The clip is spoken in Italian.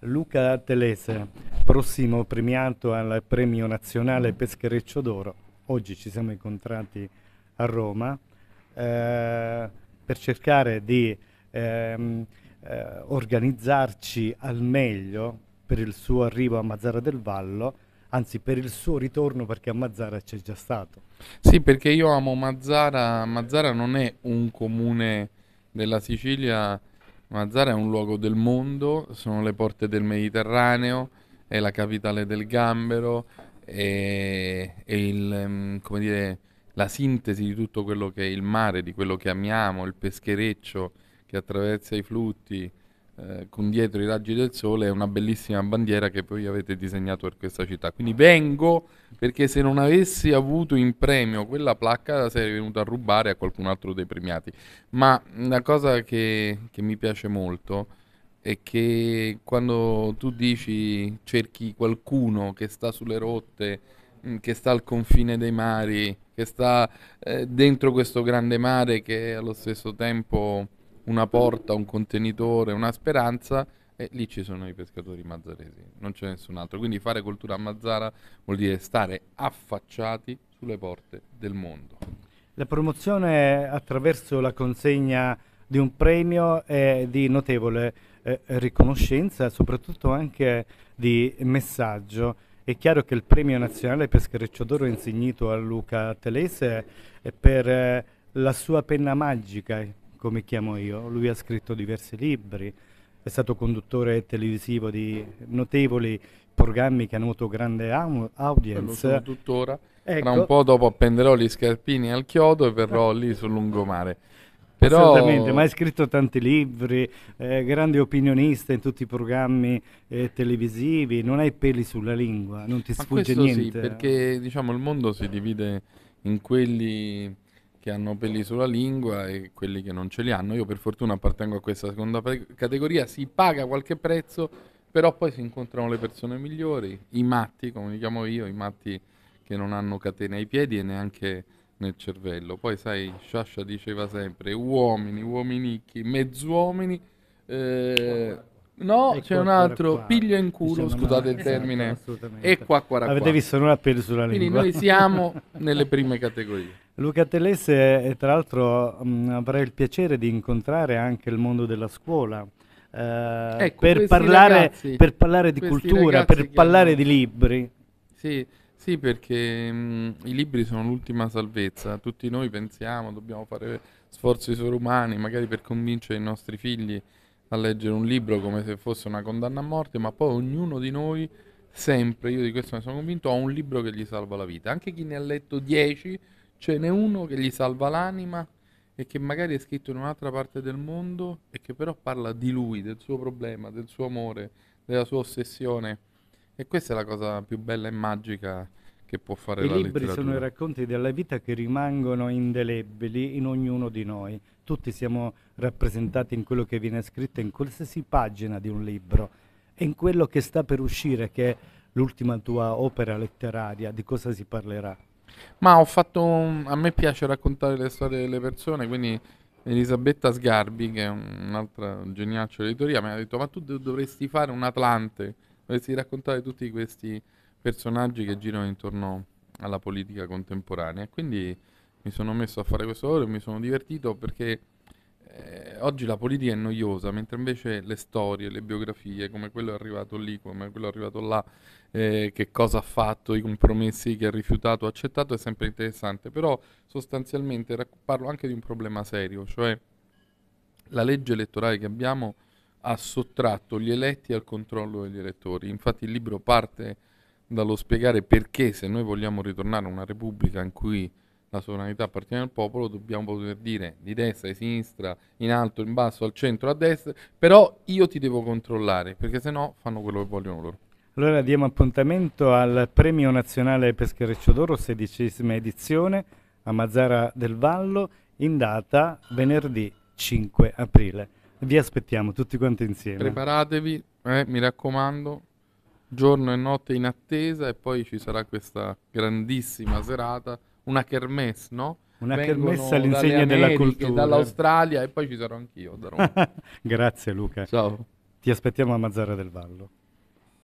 Luca Telese, prossimo premiato al Premio Nazionale Peschereccio d'Oro. Oggi ci siamo incontrati a Roma eh, per cercare di ehm, eh, organizzarci al meglio per il suo arrivo a Mazzara del Vallo, anzi per il suo ritorno perché a Mazzara c'è già stato. Sì, perché io amo Mazzara, Mazzara non è un comune della Sicilia Mazara è un luogo del mondo, sono le porte del Mediterraneo, è la capitale del gambero, è, è il, mm, dire, la sintesi di tutto quello che è il mare, di quello che amiamo, il peschereccio che attraversa i flutti, eh, con dietro i raggi del sole è una bellissima bandiera che voi avete disegnato per questa città. Quindi vengo perché se non avessi avuto in premio quella placca sarei venuto a rubare a qualcun altro dei premiati. Ma una cosa che, che mi piace molto è che quando tu dici cerchi qualcuno che sta sulle rotte, mm, che sta al confine dei mari, che sta eh, dentro questo grande mare che allo stesso tempo una porta, un contenitore, una speranza e lì ci sono i pescatori mazzaresi, non c'è nessun altro. Quindi fare cultura a Mazzara vuol dire stare affacciati sulle porte del mondo. La promozione attraverso la consegna di un premio è di notevole eh, riconoscenza, soprattutto anche di messaggio. È chiaro che il premio nazionale Pescareccio d'Oro è insignito a Luca Telese eh, per eh, la sua penna magica, come chiamo io. Lui ha scritto diversi libri, è stato conduttore televisivo di notevoli programmi che hanno avuto grande audience. Lo tuttora. Ecco. Tra un po' dopo appenderò gli scarpini al chiodo e verrò ah. lì sul lungomare. Però... Assolutamente, ma hai scritto tanti libri, eh, grande opinionista in tutti i programmi eh, televisivi, non hai peli sulla lingua, non ti ma sfugge niente. Sì, perché diciamo il mondo si divide in quelli che hanno peli sulla lingua e quelli che non ce li hanno. Io per fortuna appartengo a questa seconda pre- categoria, si paga qualche prezzo, però poi si incontrano le persone migliori, i matti, come li chiamo io, i matti che non hanno catene ai piedi e neanche nel cervello. Poi sai, Sciascia diceva sempre uomini, uominicchi, mezzuomini. Eh, no, e ecco, c'è un altro, piglio in culo, Diciamo, scusate il esatto, termine, e qua ecco qua qua. Avete visto, non ha peli sulla lingua. Quindi noi siamo nelle prime categorie. Luca Telese, eh, tra l'altro mm, avrei il piacere di incontrare anche il mondo della scuola. Eh, ecco, per, parlare, ragazzi, per, parlare, di cultura, per parlare hanno... di libri. Sì, sì perché mh, mm, i libri sono l'ultima salvezza. Tutti noi pensiamo, dobbiamo fare sforzi sovrumani, magari per convincere i nostri figli a leggere un libro come se fosse una condanna a morte, ma poi ognuno di noi, sempre, io di questo ne sono convinto, ha un libro che gli salva la vita. Anche chi ne ha letto 10 Ce n'è uno che gli salva l'anima e che magari è scritto in un'altra parte del mondo e che però parla di lui, del suo problema, del suo amore, della sua ossessione. E questa è la cosa più bella e magica che può fare I la libri sono i racconti della vita che rimangono indelebili in ognuno di noi. Tutti siamo rappresentati in quello che viene scritto in qualsiasi pagina di un libro e in quello che sta per uscire, che è l'ultima tua opera letteraria, di cosa si parlerà? Ma ho fatto. un- A me piace raccontare le storie delle persone, quindi Elisabetta Sgarbi, che è un'altra geniaccia editoria, mi ha detto: Ma tu dovresti fare un Atlante, dovresti raccontare tutti questi personaggi che girano intorno alla politica contemporanea. Quindi mi sono messo a fare questo lavoro e mi sono divertito perché oggi la politica è noiosa, mentre invece le storie, le biografie, come quello è arrivato lì, come quello è arrivato là, eh, che cosa ha fatto, i compromessi che ha rifiutato accettato, è sempre interessante. Però sostanzialmente rac- parlo anche di un problema serio, cioè la legge elettorale che abbiamo ha sottratto gli eletti al controllo degli elettori. Infatti il libro parte dallo spiegare perché se noi vogliamo ritornare a una repubblica in cui la sovranità appartiene al popolo, dobbiamo poter dire di destra, di sinistra, in alto, in basso, al centro, a destra, però io ti devo controllare, perché se no fanno quello che vogliono loro. Allora diamo appuntamento al Premio Nazionale Peschereccio d'Oro, sedicesima edizione, a Mazzara del Vallo, in data venerdì 5 aprile. Vi aspettiamo tutti quanti insieme. Preparatevi, eh, mi raccomando, giorno e notte in attesa e poi ci sarà questa grandissima serata una kermesse, no? Una Vengono kermesse all'insegna della cultura. Dall'Australia e poi ci sarò anch'io. Grazie Luca. Ciao. Ti aspettiamo a Mazzara del Vallo.